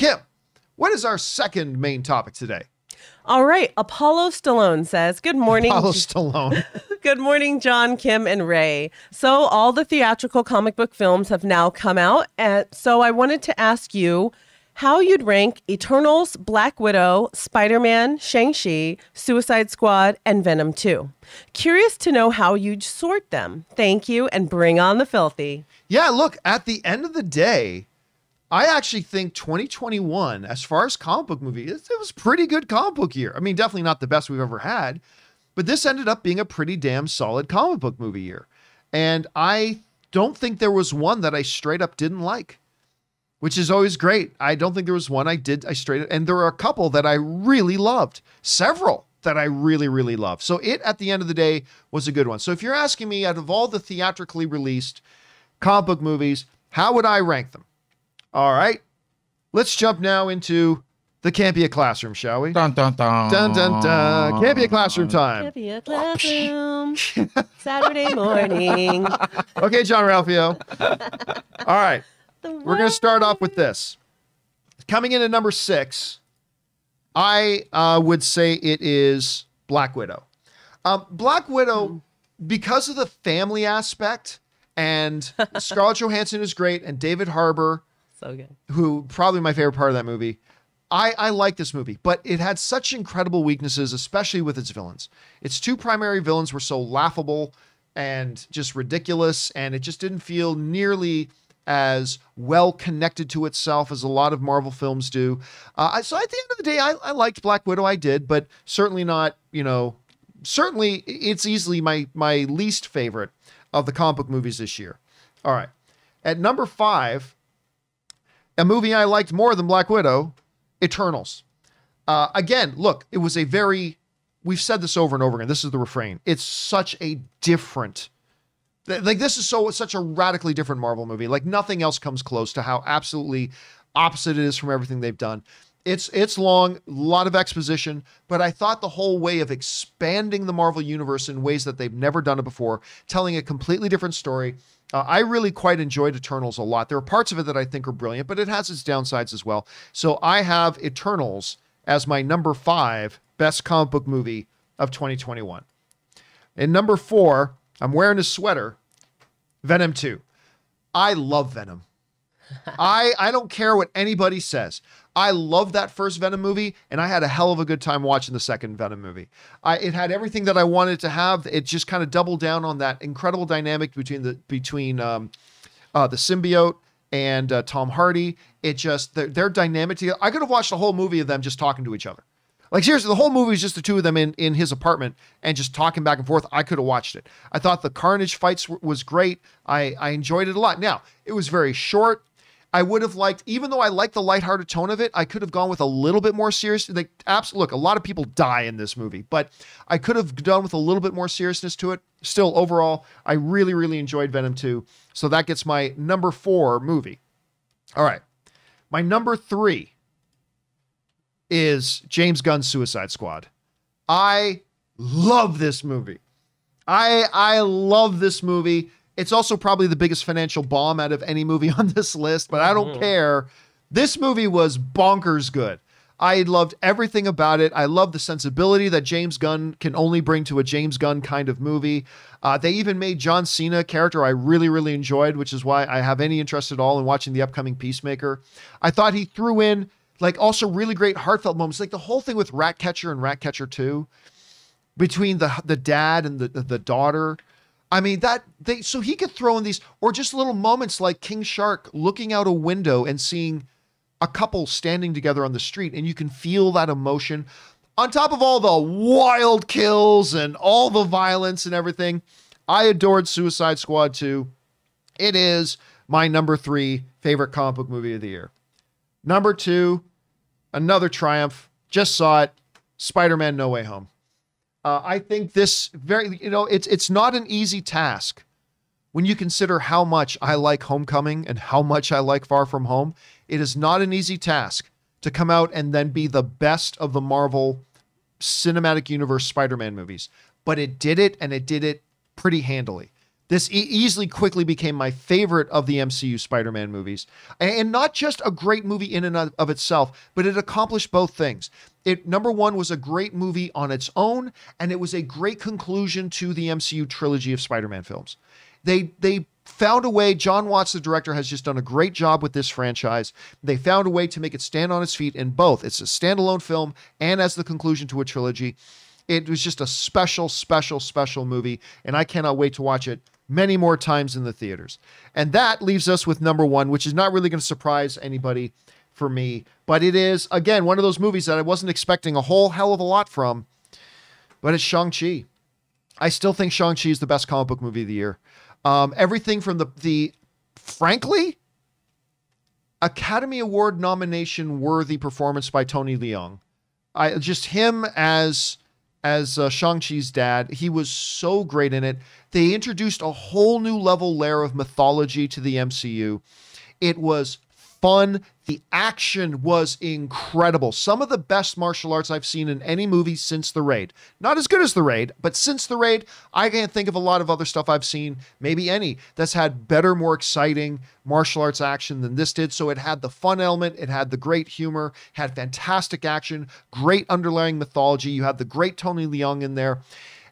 Kim, what is our second main topic today? All right. Apollo Stallone says, Good morning. Apollo Stallone. Good morning, John, Kim, and Ray. So, all the theatrical comic book films have now come out. And so, I wanted to ask you how you'd rank Eternals, Black Widow, Spider Man, Shang-Chi, Suicide Squad, and Venom 2. Curious to know how you'd sort them. Thank you, and bring on the filthy. Yeah, look, at the end of the day, I actually think 2021, as far as comic book movie, it, was pretty good comic book year. I mean, definitely not the best we've ever had, but this ended up being a pretty damn solid comic book movie year. And I don't think there was one that I straight up didn't like, which is always great. I don't think there was one I did I straight up, and there are a couple that I really loved, several that I really really loved. So it at the end of the day was a good one. So if you're asking me out of all the theatrically released comic book movies, how would I rank them? All right. Let's jump now into the Campia classroom, shall we? Dun dun dun. Dun dun dun. Campia classroom time. Campia classroom. Saturday morning. okay, John Ralphio. All right. We're going to start off with this. Coming in at number six, I uh, would say it is Black Widow. Um, Black Widow, mm. because of the family aspect, and Scarlett Johansson is great, and David Harbour who probably my favorite part of that movie. I, I like this movie, but it had such incredible weaknesses, especially with its villains. Its two primary villains were so laughable and just ridiculous, and it just didn't feel nearly as well connected to itself as a lot of Marvel films do. Uh, so at the end of the day, I, I, liked Black Widow. I did, but certainly not. You know, certainly it's easily my my least favorite of the comic book movies this year. All right, at number five, a movie I liked more than Black Widow, Eternals. Uh, again, look, it was a very, we've said this over and over again. This is the refrain. It's such a different, like, this is so, such a radically different Marvel movie. Like, nothing else comes close to how absolutely opposite it is from everything they've done. It's it's long, a lot of exposition, but I thought the whole way of expanding the Marvel universe in ways that they've never done it before, telling a completely different story, uh, I really quite enjoyed Eternals a lot. There are parts of it that I think are brilliant, but it has its downsides as well. So I have Eternals as my number five best comic book movie of 2021. And number four, I'm wearing a sweater, Venom 2. I love Venom. I, I don't care what anybody says. I loved that first Venom movie, and I had a hell of a good time watching the second Venom movie. I, it had everything that I wanted to have. It just kind of doubled down on that incredible dynamic between the between um, uh, the symbiote and uh, Tom Hardy. It just their, their dynamic together. I could have watched a whole movie of them just talking to each other. Like seriously, the whole movie is just the two of them in in his apartment and just talking back and forth. I could have watched it. I thought the Carnage fights w- was great. I I enjoyed it a lot. Now it was very short. I would have liked, even though I like the lighthearted tone of it, I could have gone with a little bit more serious. They absolutely, look, a lot of people die in this movie, but I could have done with a little bit more seriousness to it. Still, overall, I really, really enjoyed Venom 2. So that gets my number four movie. All right. My number three is James Gunn's Suicide Squad. I love this movie. I I love this movie. It's also probably the biggest financial bomb out of any movie on this list, but I don't mm-hmm. care. This movie was bonkers good. I loved everything about it. I love the sensibility that James Gunn can only bring to a James Gunn kind of movie. Uh, they even made John Cena a character I really, really enjoyed, which is why I have any interest at all in watching the upcoming Peacemaker. I thought he threw in like also really great heartfelt moments, like the whole thing with Ratcatcher and Ratcatcher 2 between the the dad and the the, the daughter. I mean that they so he could throw in these or just little moments like King Shark looking out a window and seeing a couple standing together on the street and you can feel that emotion on top of all the wild kills and all the violence and everything. I adored Suicide Squad 2. It is my number 3 favorite comic book movie of the year. Number 2, another triumph. Just saw it. Spider-Man No Way Home. Uh, I think this very, you know, it's it's not an easy task when you consider how much I like Homecoming and how much I like Far From Home. It is not an easy task to come out and then be the best of the Marvel cinematic universe Spider-Man movies, but it did it and it did it pretty handily. This e- easily quickly became my favorite of the MCU Spider Man movies. And not just a great movie in and of itself, but it accomplished both things it number one was a great movie on its own, and it was a great conclusion to the MCU trilogy of Spider-Man films. They they found a way. John Watts, the director, has just done a great job with this franchise. They found a way to make it stand on its feet in both. It's a standalone film and as the conclusion to a trilogy. It was just a special, special, special movie, and I cannot wait to watch it many more times in the theaters. And that leaves us with number one, which is not really going to surprise anybody for me. But it is, again, one of those movies that I wasn't expecting a whole hell of a lot from. But it's Shang-Chi. I still think Shang-Chi is the best comic book movie of the year. Um, everything from the the frankly Academy Award nomination worthy performance by Tony Leung. I just him as as uh, Shang-Chi's dad. He was so great in it. They introduced a whole new level layer of mythology to the MCU. It was fun. The action was incredible. Some of the best martial arts I've seen in any movie since The Raid. Not as good as The Raid, but since The Raid, I can't think of a lot of other stuff I've seen, maybe any, that's had better, more exciting martial arts action than this did. So it had the fun element, it had the great humor, had fantastic action, great underlying mythology. You had the great Tony Leung in there.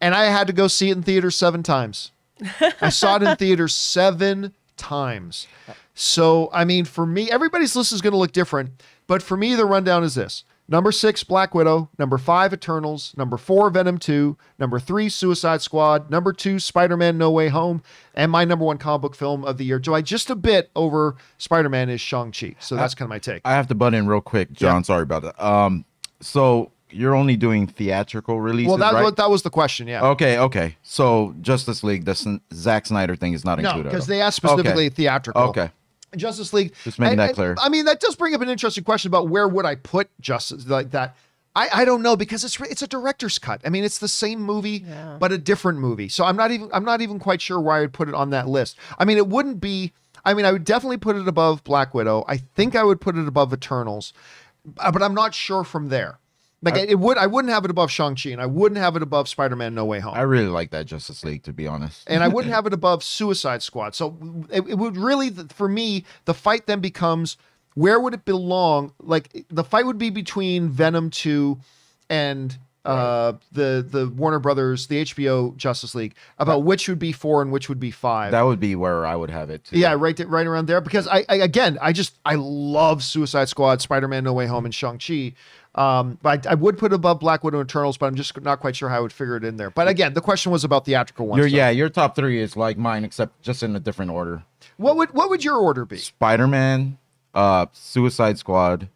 And I had to go see it in theaters seven times. I saw it in theaters seven times. So, I mean, for me, everybody's list is going to look different, but for me, the rundown is this. Number six, Black Widow. Number five, Eternals. Number four, Venom 2. Number three, Suicide Squad. Number two, Spider Man No Way Home. And my number one comic book film of the year, Joy, just a bit over Spider Man is Shang-Chi. So that's I, kind of my take. I have to butt in real quick, John. Yeah. Sorry about that. Um, so you're only doing theatrical releases. Well, that, right? that was the question. Yeah. Okay. Okay. So Justice League, the Zack Snyder thing is not included. No, because they asked specifically okay. theatrical. Okay. Justice League. Just making that clear. I, I mean, that does bring up an interesting question about where would I put Justice like that. I, I don't know because it's it's a director's cut. I mean, it's the same movie yeah. but a different movie. So I'm not even I'm not even quite sure why I would put it on that list. I mean, it wouldn't be. I mean, I would definitely put it above Black Widow. I think I would put it above Eternals, uh, but I'm not sure from there. Like I, it would, I wouldn't have it above Shang Chi, and I wouldn't have it above Spider Man No Way Home. I really like that Justice League, to be honest, and I wouldn't have it above Suicide Squad. So it, it would really, for me, the fight then becomes where would it belong? Like the fight would be between Venom Two and uh, the the Warner Brothers, the HBO Justice League, about that, which would be four and which would be five. That would be where I would have it. Too. Yeah, right, right around there. Because I, I, again, I just I love Suicide Squad, Spider Man, No Way Home, and Shang Chi. Um, but I, I, would put it above Black Widow and Eternals, but I'm just not quite sure how I would figure it in there. But again, the question was about theatrical ones. Your, so. yeah, your top three is like mine, except just in a different order. What would what would your order be? Spider Man, uh, Suicide Squad,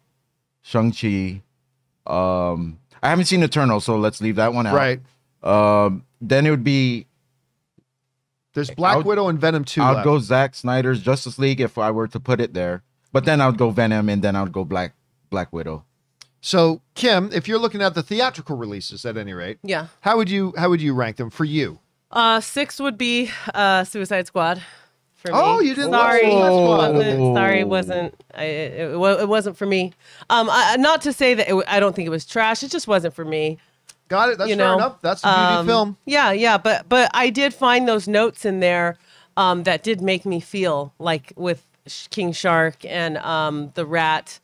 Shang Chi. Um, I haven't seen Eternal, so let's leave that one out. Right. Um, then it would be. There's Black would, Widow and Venom 2. I'd left. go Zack Snyder's Justice League if I were to put it there. But then I'd go Venom and then I'd go Black Black Widow. So, Kim, if you're looking at the theatrical releases, at any rate, yeah, how would you how would you rank them for you? Uh, six would be uh, Suicide Squad. For oh, you didn't. Sorry, sorry, wasn't. it, it, wasn't for me. Um, not to say that I don't think it was trash. It just wasn't for me. Got it. That's fair enough. That's a beauty um, film. Yeah, yeah, but but I did find those notes in there um, that did make me feel like with King Shark and um, the Rat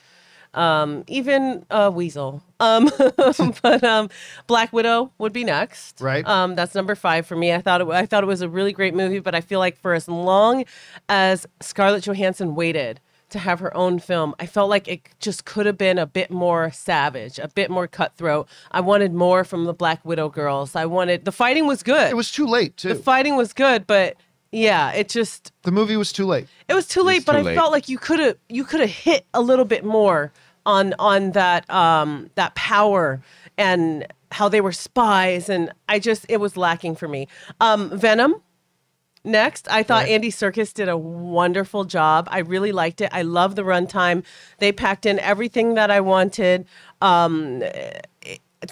um, even uh, Weasel. Um, but um, Black Widow would be next. Right. Um, that's number five for me. I thought it, I thought it was a really great movie, but I feel like for as long as Scarlett Johansson waited to have her own film, I felt like it just could have been a bit more savage, a bit more cutthroat. I wanted more from the Black Widow girls. I wanted the fighting was good. It was too late too. The fighting was good, but yeah, it just The movie was too late. it was too late, but too I late. felt like you could have you could have hit a little bit more on on that um that power and how they were spies and I just it was lacking for me. Um Venom Next, I thought Andy Circus did a wonderful job. I really liked it. I love the runtime. They packed in everything that I wanted. Um,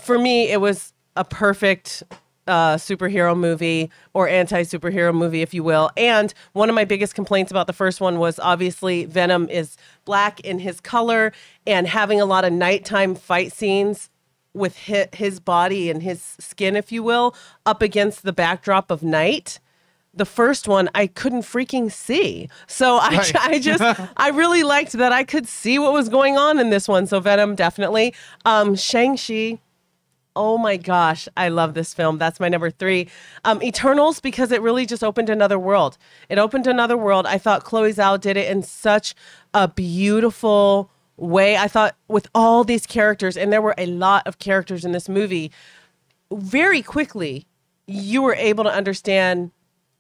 for me, it was a perfect uh, superhero movie or anti superhero movie, if you will. And one of my biggest complaints about the first one was obviously Venom is black in his color and having a lot of nighttime fight scenes with his body and his skin, if you will, up against the backdrop of night. The first one I couldn't freaking see. So I, right. I just, I really liked that I could see what was going on in this one. So Venom, definitely. Um, Shang-Chi, Oh my gosh, I love this film. That's my number three. Um, Eternals, because it really just opened another world. It opened another world. I thought Chloe Zhao did it in such a beautiful way. I thought with all these characters, and there were a lot of characters in this movie, very quickly, you were able to understand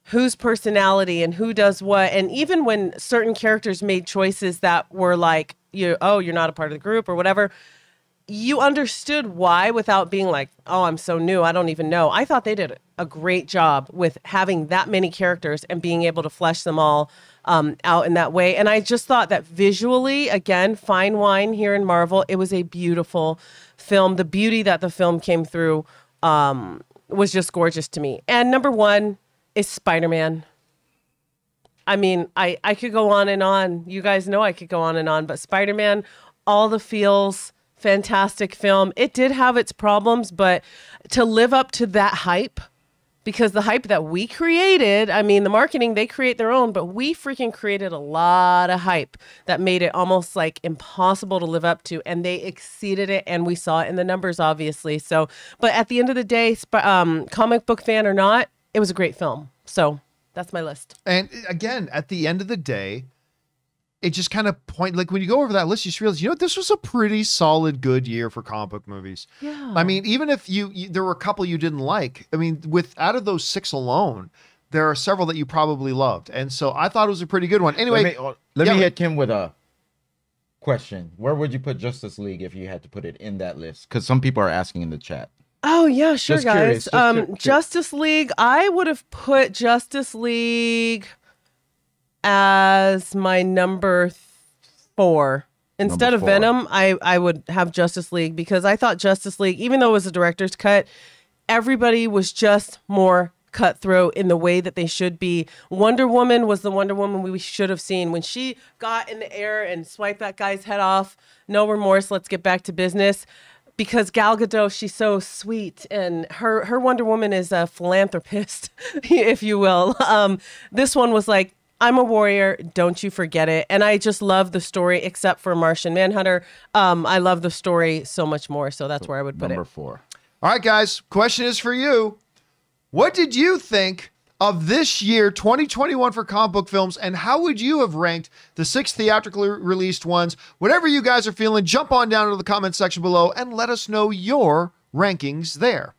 whose personality and who does what. And even when certain characters made choices that were like, you oh, you're not a part of the group or whatever, you understood why without being like, oh, I'm so new. I don't even know. I thought they did a great job with having that many characters and being able to flesh them all um, out in that way. And I just thought that visually, again, fine wine here in Marvel, it was a beautiful film. The beauty that the film came through um, was just gorgeous to me. And number one is Spider Man. I mean, I, I could go on and on. You guys know I could go on and on, but Spider Man, all the feels fantastic film. It did have its problems, but to live up to that hype, because the hype that we created, I mean, the marketing, they create their own, but we freaking created a lot of hype that made it almost like impossible to live up to. And they exceeded it. And we saw it in the numbers, obviously. So, but at the end of the day, um, comic book fan or not, it was a great film. So that's my list. And again, at the end of the day, it just kind of point like when you go over that list, you just realize you know this was a pretty solid good year for comic book movies. Yeah. I mean, even if you, you there were a couple you didn't like. I mean, with out of those six alone, there are several that you probably loved, and so I thought it was a pretty good one. Anyway, let me, oh, let yeah, me hit Kim with a question: Where would you put Justice League if you had to put it in that list? Because some people are asking in the chat. Oh yeah, sure, just guys. Curious, just um, Justice League. I would have put Justice League as my number four. Instead of Venom, I, I would have Justice League because I thought Justice League, even though it was a director's cut, everybody was just more cutthroat in the way that they should be. Wonder Woman was the Wonder Woman we should have seen. When she got in the air and swiped that guy's head off, no remorse, let's get back to business. Because Gal Gadot, she's so sweet, and her her Wonder Woman is a philanthropist, if you will. Um, this one was like, I'm a warrior. Don't you forget it. And I just love the story, except for Martian Manhunter. Um, I love the story so much more. So that's where I would put Number it. Number four. All right, guys. Question is for you. What did you think of this year, 2021, for comic book films? And how would you have ranked the six theatrically released ones? Whatever you guys are feeling, jump on down to the comment section below and let us know your rankings there.